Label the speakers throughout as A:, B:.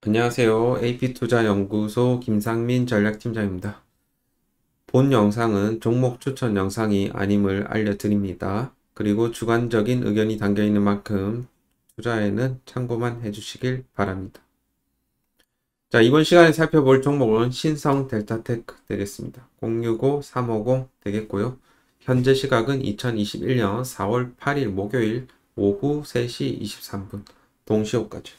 A: 안녕하세요. AP투자연구소 김상민 전략팀장입니다. 본 영상은 종목 추천 영상이 아님을 알려드립니다. 그리고 주관적인 의견이 담겨있는 만큼 투자에는 참고만 해주시길 바랍니다. 자 이번 시간에 살펴볼 종목은 신성 델타테크 되겠습니다. 065350 되겠고요. 현재 시각은 2021년 4월 8일 목요일 오후 3시 23분 동시호까지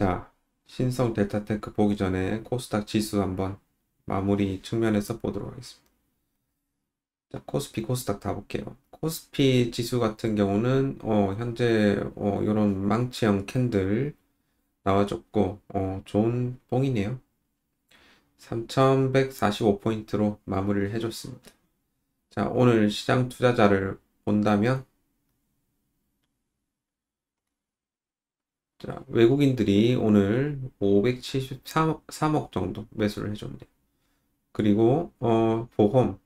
A: 자, 신성 델타테크 보기 전에 코스닥 지수 한번 마무리 측면에서 보도록 하겠습니다. 자, 코스피, 코스닥 다 볼게요. 코스피 지수 같은 경우는 어, 현재 어, 요런 망치형 캔들 나와줬고 어, 좋은 봉이네요. 3145포인트로 마무리를 해줬습니다. 자, 오늘 시장 투자자를 본다면 자, 외국인들이 오늘 573억 정도 매수를 해줍니다. 그리고 어, 보험,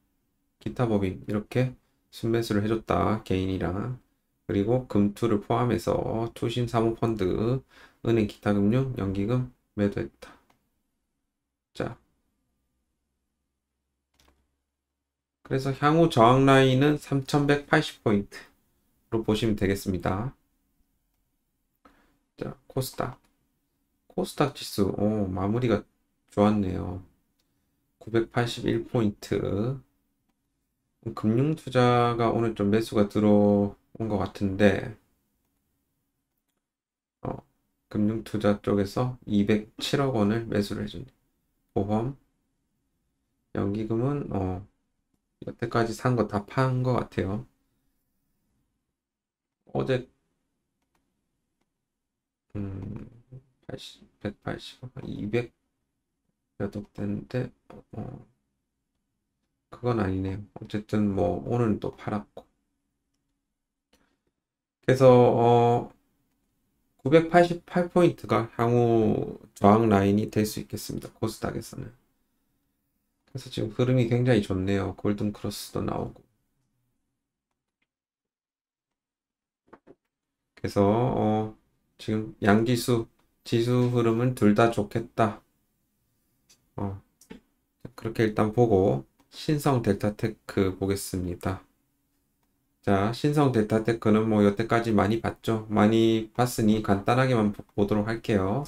A: 기타 법인 이렇게 순매수를 해줬다. 개인이랑 그리고 금투를 포함해서 투신 사모펀드, 은행 기타금융, 연기금 매도했다. 자, 그래서 향후 저항 라인은 3180포인트로 보시면 되겠습니다. 코스닥 코스닥 지수 오, 마무리가 좋았네요 981포인트 금융투자가 오늘 좀 매수가 들어온 것 같은데 어, 금융투자 쪽에서 207억 원을 매수를 해준 보험 연기금은 어, 여태까지 산 거 다판것 같아요 어제 음, 80, 180, 200몇억 되는데, 어, 그건 아니네요. 어쨌든 뭐, 오늘 또 팔았고. 그래서, 어, 988포인트가 향후 저항 라인이 될 수 있겠습니다. 코스닥에서는. 그래서 지금 흐름이 굉장히 좋네요. 골든 크로스도 나오고. 그래서 어, 지금 양기수, 지수 흐름은 둘 다 좋겠다. 어, 그렇게 일단 보고 신성 델타테크 보겠습니다. 자, 신성 델타테크는 뭐 여태까지 많이 봤죠. 많이 봤으니 간단하게만 보도록 할게요.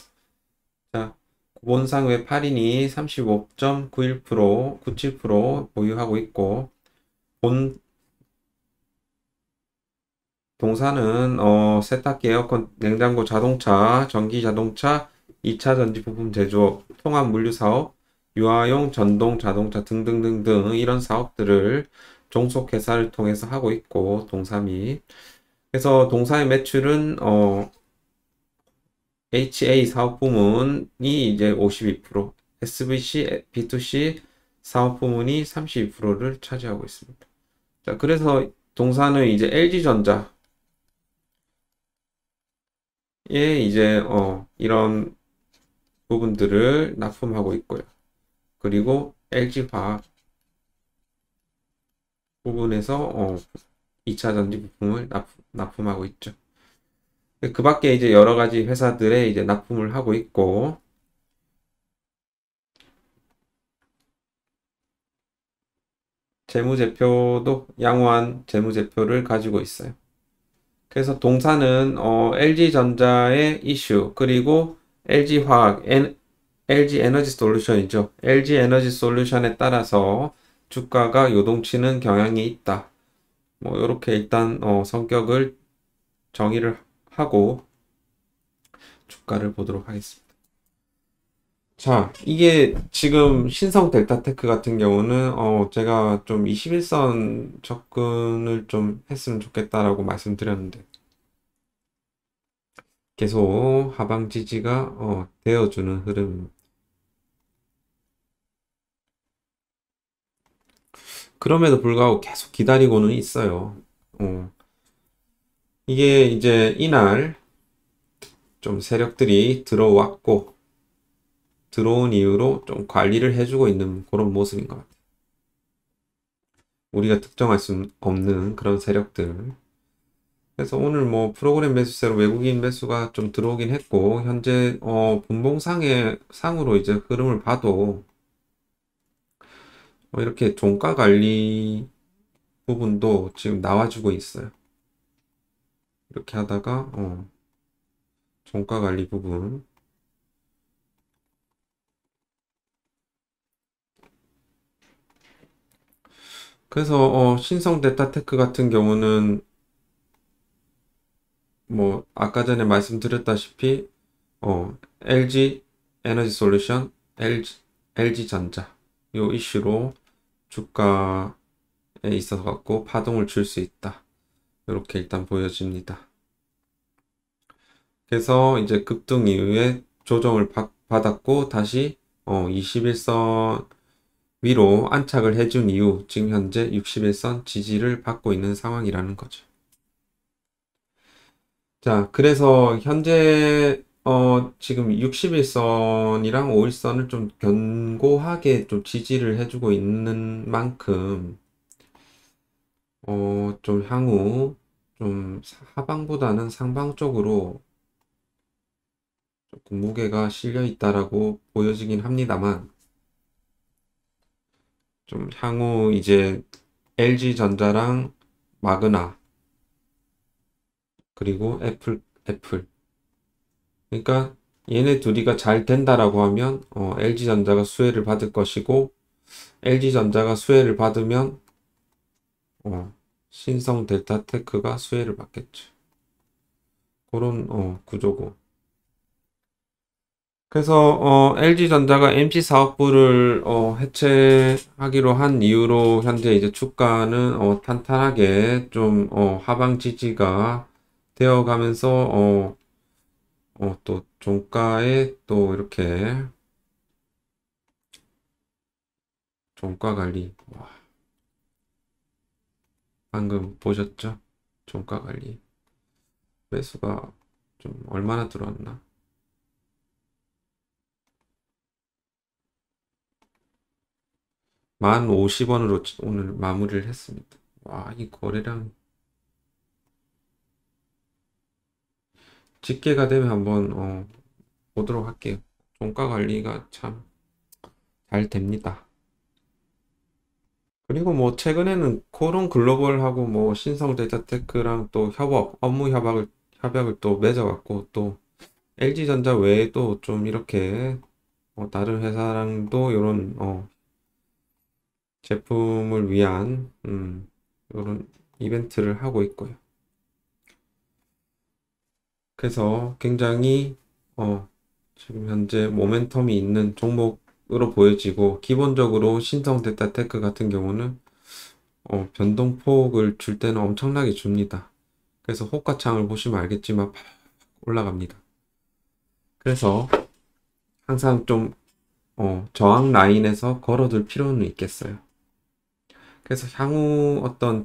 A: 자, 본상 외 8인이 35.91%, 97% 보유하고 있고 본 동사는 어, 세탁기, 에어컨, 냉장고, 자동차, 전기 자동차, 2차 전지 부품 제조업, 통합 물류 사업, 유아용 전동 자동차 등등등등 이런 사업들을 종속회사를 통해서 하고 있고 동사 및 그래서 동사의 매출은 어, HA 사업 부문이 이제 52%, SVC, B2C 사업 부문이 32%를 차지하고 있습니다. 자, 그래서 동사는 이제 LG전자 이제 어, 이런 부분들을 납품하고 있고요. 그리고 LG화학 부분에서 어, 2차 전지 부품을 납품, 하고 있죠. 그 밖에 이제 여러 가지 회사들의 이제 납품을 하고 있고, 재무제표도 양호한 재무제표를 가지고 있어요. 그래서 동사는 어, LG전자의 이슈 그리고 LG화학, 엔, LG에너지 솔루션이죠. LG에너지 솔루션에 따라서 주가가 요동치는 경향이 있다. 뭐 이렇게 일단 어, 성격을 정의를 하고 주가를 보도록 하겠습니다. 자, 이게 지금 신성 델타테크 같은 경우는 어 제가 좀 21선 접근을 좀 했으면 좋겠다라고 말씀드렸는데 계속 하방 지지가 어 되어주는 흐름 그럼에도 불구하고 계속 기다리고는 있어요. 어. 이게 이제 이날 좀 세력들이 들어왔고 들어온 이후로 좀 관리를 해주고 있는 그런 모습인 것 같아요. 우리가 특정할 수 없는 그런 세력들. 그래서 오늘 뭐 프로그램 매수세로 외국인 매수가 좀 들어오긴 했고 현재 어 분봉상의 상으로 이제 흐름을 봐도 어 이렇게 종가 관리 부분도 지금 나와주고 있어요. 이렇게 하다가 어 종가 관리 부분 그래서 어, 신성 데타테크 같은 경우는 뭐 아까 전에 말씀드렸다시피 어, LG 에너지 솔루션, LG, LG 전자 요 이슈로 주가에 있어서 갖고 파동을 줄 수 있다. 이렇게 일단 보여집니다. 그래서 이제 급등 이후에 조정을 받았고 다시 어, 21선 위로 안착을 해준 이후 지금 현재 61선 지지를 받고 있는 상황이라는 거죠. 자, 그래서 현재 어, 지금 61선이랑 5일선을 좀 견고하게 좀 지지를 해주고 있는 만큼, 어, 좀 향후, 좀 하방보다는 상방 쪽으로 조금 무게가 실려 있다라고 보여지긴 합니다만, 좀 향후 이제 LG전자랑 마그나 그리고 애플 애플 그러니까 얘네 둘이가 잘 된다라고 하면 어, LG전자가 수혜를 받을 것이고 LG전자가 수혜를 받으면 어, 신성 델타테크가 수혜를 받겠죠. 그런 어, 구조고 그래서 어, LG전자가 MC 사업부를 어, 해체하기로 한 이후로 현재 이제 주가는 어, 탄탄하게 좀 어, 하방 지지가 되어가면서 어, 어, 또 종가에 또 이렇게 종가 관리 와. 방금 보셨죠? 종가 관리 매수가 좀 얼마나 들어왔나? 만 50원으로 오늘 마무리를 했습니다. 와, 이 거래량. 집계가 되면 한번 어, 보도록 할게요. 종가 관리가 참 잘 됩니다. 그리고 뭐 최근에는 코론 글로벌하고 뭐 신성 데이터테크랑 또 협업, 업무 협약을 협약을 또맺어갖고또 LG전자 외에도 좀 이렇게 어, 다른 회사랑도 이런 어, 제품을 위한 음, 이런 이벤트를 하고 있고요. 그래서 굉장히 어, 지금 현재 모멘텀이 있는 종목으로 보여지고 기본적으로 신성 데타테크 같은 경우는 어, 변동폭을 줄 때는 엄청나게 줍니다. 그래서 호가창을 보시면 알겠지만 팍 올라갑니다. 그래서 항상 좀 어, 저항 라인에서 걸어둘 필요는 있겠어요. 그래서 향후 어떤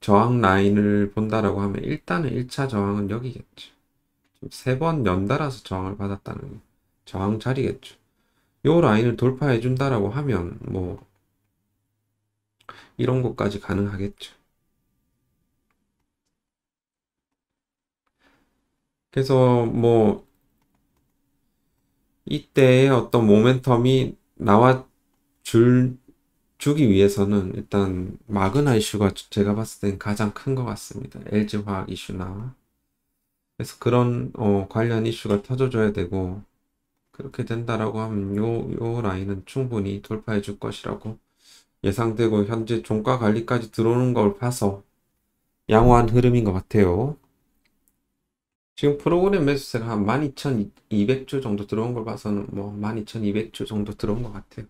A: 저항 라인을 본다라고 하면 일단은 1차 저항은 여기겠죠. 세 번 연달아서 저항을 받았다는 저항 자리겠죠. 요 라인을 돌파해 준다라고 하면 뭐 이런 것까지 가능하겠죠. 그래서 뭐 이때의 어떤 모멘텀이 나와 줄 주기 위해서는 일단 마그나 이슈가 제가 봤을 땐 가장 큰 것 같습니다. LG화학 이슈나 그래서 그런 어, 관련 이슈가 터져줘야 되고 그렇게 된다라고 하면 요, 요 라인은 충분히 돌파해 줄 것이라고 예상되고 현재 종가 관리까지 들어오는 걸 봐서 양호한 흐름인 것 같아요. 지금 프로그램 매수세가 한 12,200주 정도 들어온 걸 봐서는 뭐 12,200주 정도 들어온 것 같아요.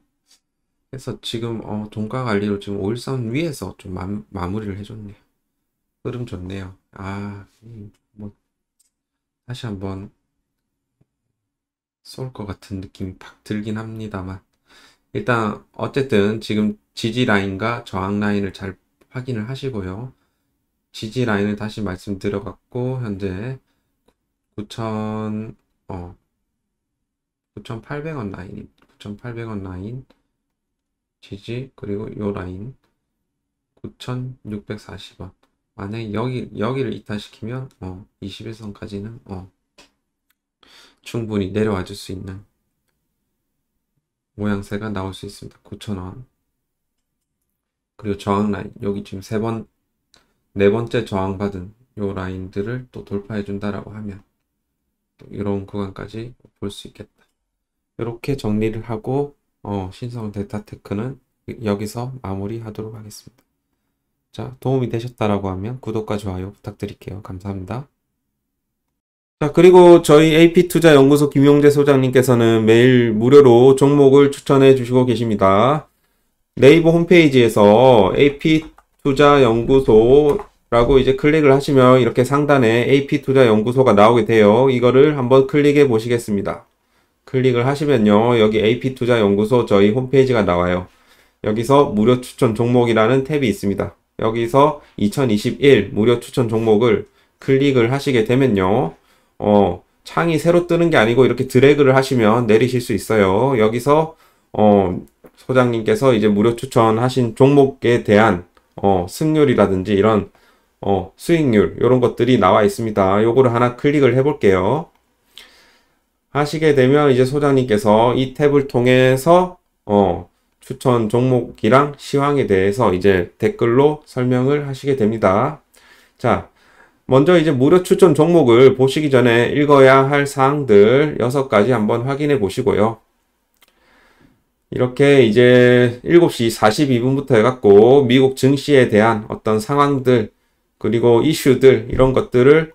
A: 그래서 지금 어, 돈가 관리를 지금 5일선 위에서 좀 마, 무리를 해줬네요. 흐름 좋네요. 아, 뭐 다시 한번 쏠 것 같은 느낌이 팍 들긴 합니다만 일단 어쨌든 지금 지지 라인과 저항 라인을 잘 확인을 하시고요. 지지 라인을 다시 말씀드려갖고 현재 9,000 어, 9,800원 라인, 9,800원 라인 지지 그리고 요 라인 9,640원 만약 여기 여기를 이탈시키면 어 21선까지는 어 충분히 내려와 줄 수 있는 모양새가 나올 수 있습니다. 9,000원. 그리고 저항 라인 여기 지금 세 번 네 번째 저항 받은 요 라인들을 또 돌파해 준다라고 하면 또 이런 구간까지 볼 수 있겠다. 이렇게 정리를 하고 어, 신성 데이터 테크는 여기서 마무리하도록 하겠습니다. 자, 도움이 되셨다라고 하면 구독과 좋아요 부탁드릴게요. 감사합니다. 자, 그리고 저희 AP투자연구소 김용재 소장님께서는 매일 무료로 종목을 추천해 주시고 계십니다. 네이버 홈페이지에서 AP투자연구소라고 이제 클릭을 하시면 이렇게 상단에 AP투자연구소가 나오게 돼요. 이거를 한번 클릭해 보시겠습니다. 클릭을 하시면요. 여기 AP투자연구소 저희 홈페이지가 나와요. 여기서 무료 추천 종목이라는 탭이 있습니다. 여기서 2021 무료 추천 종목을 클릭을 하시게 되면요. 어, 창이 새로 뜨는 게 아니고 이렇게 드래그를 하시면 내리실 수 있어요. 여기서 어, 소장님께서 이제 무료 추천하신 종목에 대한 어, 승률이라든지 이런 어, 수익률 이런 것들이 나와 있습니다. 요거를 하나 클릭을 해 볼게요. 하시게 되면 이제 소장님께서 이 탭을 통해서 어, 추천 종목이랑 시황에 대해서 이제 댓글로 설명을 하시게 됩니다. 자, 먼저 이제 무료 추천 종목을 보시기 전에 읽어야 할 사항들 6가지 한번 확인해 보시고요. 이렇게 이제 7시 42분부터 해갖고 미국 증시에 대한 어떤 상황들 그리고 이슈들 이런 것들을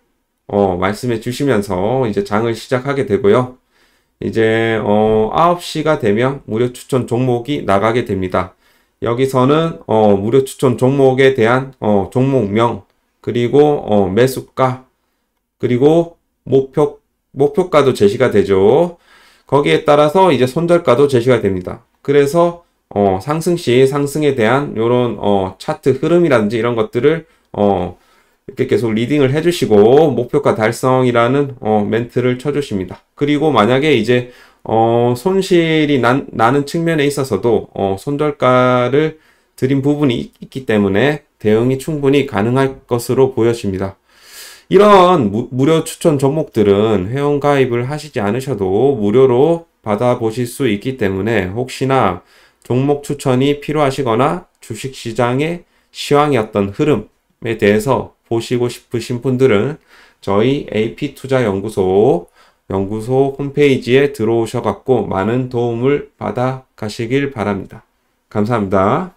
A: 어, 말씀해 주시면서 이제 장을 시작하게 되고요. 이제 어, 9시가 되면 무료 추천 종목이 나가게 됩니다. 여기서는 어, 무료 추천 종목에 대한 어, 종목명 그리고 어, 매수가 그리고 목표 목표가도 제시가 되죠. 거기에 따라서 이제 손절가도 제시가 됩니다. 그래서 어, 상승 시 상승에 대한 이런 어, 차트 흐름이라든지 이런 것들을 어, 이렇게 계속 리딩을 해주시고 목표가 달성이라는 어, 멘트를 쳐주십니다. 그리고 만약에 이제 어, 손실이 난, 나는 측면에 있어서도 어, 손절가를 드린 부분이 있기 때문에 대응이 충분히 가능할 것으로 보여집니다. 이런 무, 료 추천 종목들은 회원 가입을 하시지 않으셔도 무료로 받아보실 수 있기 때문에 혹시나 종목 추천이 필요하시거나 주식시장의 시황이었던 흐름에 대해서 보시고 싶으신 분들은 저희 AP투자연구소 연구소 홈페이지에 들어오셔갖고 많은 도움을 받아 가시길 바랍니다. 감사합니다.